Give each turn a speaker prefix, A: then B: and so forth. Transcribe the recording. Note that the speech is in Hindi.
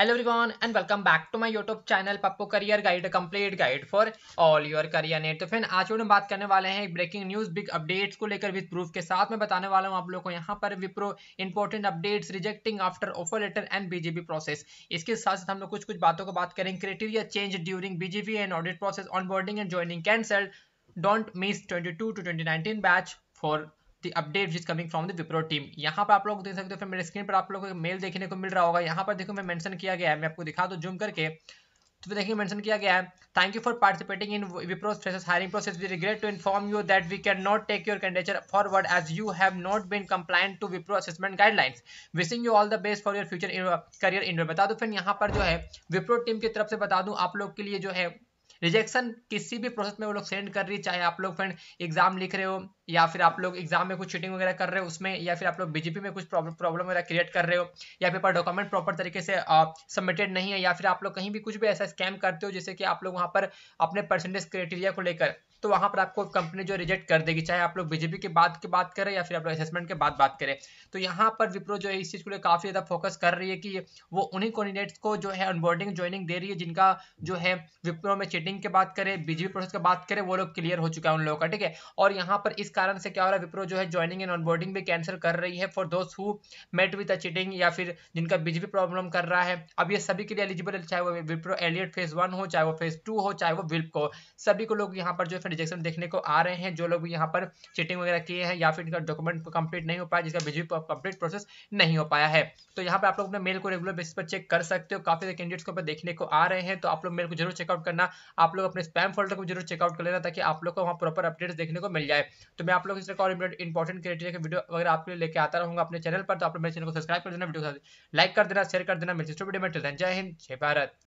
A: hello everyone and welcome back to my YouTube channel Pappu career guide complete guide for all your career net तो फिर आज हम बात करने वाले हैं ब्रेकिंग न्यूज बिग अपडेट्स को लेकर विद प्रूफ के साथ मैं बताने वाला हूं आप लोगों को यहां पर Wipro important updates rejecting after offer letter and BJP process इसके साथ साथ हम लोग कुछ कुछ बातों को बात करें criteria change during BJP and audit process on and joining cancel don't miss twenty two nineteen batch for update is coming from the Wipro team यहाँ पर आप लोग देख सकते हो फिर मेरे स्क्रीन पर आप लोगों को मेल देखने को मिल रहा होगा यहाँ पर देखो मैं मैंशन किया गया है मैं आपको दिखा दो जूम करके तो देखिए मेंशन किया गया है thank you for participating in Wipro freshers hiring process we regret to inform you that we can not take your candidate forward as you have not been compliant to Wipro assessment guidelines wishing you all the best for your future career इन बता दो फिर यहाँ पर जो है विप्रो टीम की तरफ से बता दूँ आप लोग के लिए जो है रिजेक्शन किसी भी प्रोसेस में वो लोग सेंड कर रही है चाहे आप लोग फ्रेंड एग्जाम लिख रहे हो या फिर आप लोग एग्जाम में कुछ चीटिंग वगैरह कर रहे हो उसमें या फिर आप लोग बीजेपी में कुछ प्रॉब्लम वगैरह क्रिएट कर रहे हो या पेपर डॉक्यूमेंट प्रॉपर तरीके से सबमिटेड नहीं है या फिर आप लोग कहीं भी कुछ भी ऐसा स्कैम करते हो जैसे कि आप लोग वहाँ पर अपने परसेंटेज क्राइटेरिया को लेकर तो वहाँ पर आपको कंपनी जो रिजेक्ट कर देगी चाहे आप लोग बीजेपी के बाद की बात करें या फिर आप लोग असेसमेंट के बाद बात करें तो यहाँ पर विप्रो जो है इस चीज़ को लेकर काफ़ी ज़्यादा फोकस कर रही है कि वो उन्हीं कैंडिडेट्स को जो है अनबोर्डिंग ज्वाइनिंग दे रही है जिनका जो है विप्रो में चीटिंग की बात करें बीजेपी प्रोसेस की बात करें वो लोग क्लियर हो चुका है उन लोगों का ठीक है और यहाँ पर इस कारण से क्या हो रहा है विप्रो जो है ज्वाइनिंग एंड ऑनबोर्डिंग भी कैंसिल कर रही है फॉर दोस्त who met with a cheating या फिर जिनका बीजेपी प्रॉब्लम कर रहा है अब ये सभी के लिए एलिजिबल चाहे वो विप्रो एलियट फेज वन हो चाहे वो फेज टू हो चाहे वो विल्प को सभी को लोग यहाँ पर जो है रिजेक्शन देखने को आ रहे हैं जो लोग यहाँ पर चिटिंग वगैरह किए हैं या फिर इनका डॉक्यूमेंट कंप्लीट नहीं हो पाया जिसका बीजेपी कंप्लीट प्रोसेस नहीं हो पाया है तो यहाँ पर आप लोग अपने मेल को रेगुलर बेसिस पर चेक कर सकते हो काफी कैंडिडेट्स को देखने को आ रहे हैं तो आप लोग मेल को जरूर चेकआउट करना आप लोग अपने स्पैम फोल्डर को जरूर चेकआउट कर लेना ताकि आप लोग को वहाँ प्रॉपर अपडेट्स देखने को मिल जाए तो मैं आप लोग इस और इंपॉर्टेंट क्रिएटर के वीडियो अगर आपके लिए लेकर आता रहूँगा अपने चैनल पर तो आप लोग मेरे चैनल को सब्सक्राइब कर देना वीडियो को लाइक कर देना शेयर कर देना मिलते वीडियो में जय हिंद जय भारत